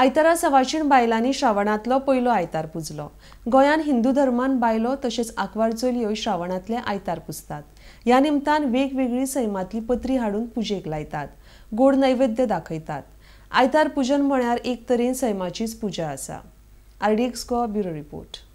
आयतारा सवाशीण बायलांनी श्रावणातलो पयलो आयतार पुजलो गोंयांत हिंदू धर्मान बायलो तशेंच आंकवार चलयो श्रावणांतले आयतार पुजतात ह्या निमतान वेगवेगळी सैमांतली पत्री हाडून पुजेक लायतात गोड नैवेद्य दाखयतात आयतार पुजन म्हळ्यार एक तरेन सैमाचीच पुजा आसा एक्स गोवा ब्युरो रिपोर्ट